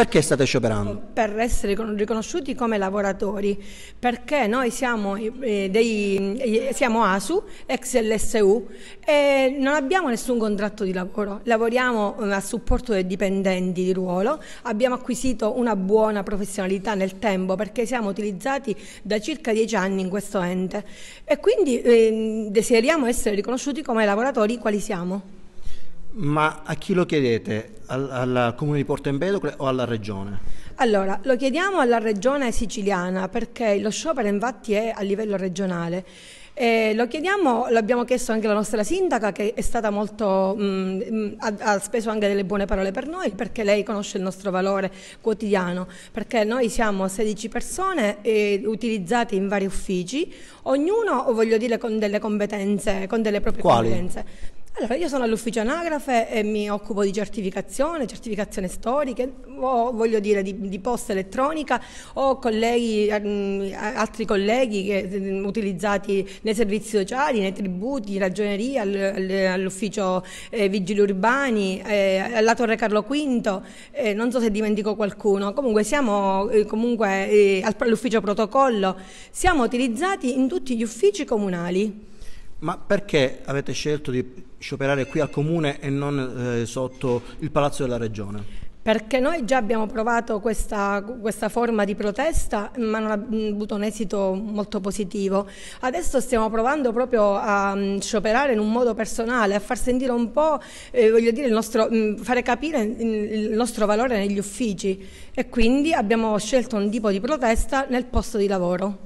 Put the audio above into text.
Perché state scioperando? Per essere riconosciuti come lavoratori, perché noi siamo, eh, dei, eh, siamo ASU, ex LSU, e non abbiamo nessun contratto di lavoro, lavoriamo eh, a supporto dei dipendenti di ruolo, abbiamo acquisito una buona professionalità nel tempo perché siamo utilizzati da circa dieci anni in questo ente e quindi eh, desideriamo essere riconosciuti come lavoratori quali siamo. Ma a chi lo chiedete? Al, al comune di Porto Empedocle o alla regione? Allora, lo chiediamo alla regione siciliana perché lo sciopero infatti è a livello regionale. Eh, lo chiediamo, l'abbiamo chiesto anche alla nostra sindaca che è stata molto, mh, mm, mm, ha, ha, speso anche delle buone parole per noi perché lei conosce il nostro valore quotidiano, perché noi siamo 16 persone eh, utilizzate in vari uffici, ognuno, voglio dire, con delle competenze, con delle proprie Quali? competenze. Allora, io sono all'ufficio anagrafe e mi occupo di certificazione, certificazione storica, voglio dire di, di, posta elettronica, ho colleghi, ehm, altri colleghi che, ehm, utilizzati nei servizi sociali, nei tributi, ragioneria, all'ufficio eh, vigili urbani, eh, alla Torre Carlo V, eh, non so se dimentico qualcuno, comunque siamo eh, comunque, eh, all'ufficio protocollo, siamo utilizzati in tutti gli uffici comunali. Ma perché avete scelto di scioperare qui al comune e non eh, sotto il palazzo della regione? Perché noi già abbiamo provato questa, questa, forma di protesta, ma non ha avuto un esito molto positivo. Adesso stiamo provando proprio a mm, scioperare in un modo personale, a far sentire un po', eh, voglio dire, nostro, mm, fare capire mm, il nostro valore negli uffici e quindi abbiamo scelto un tipo di protesta nel posto di lavoro.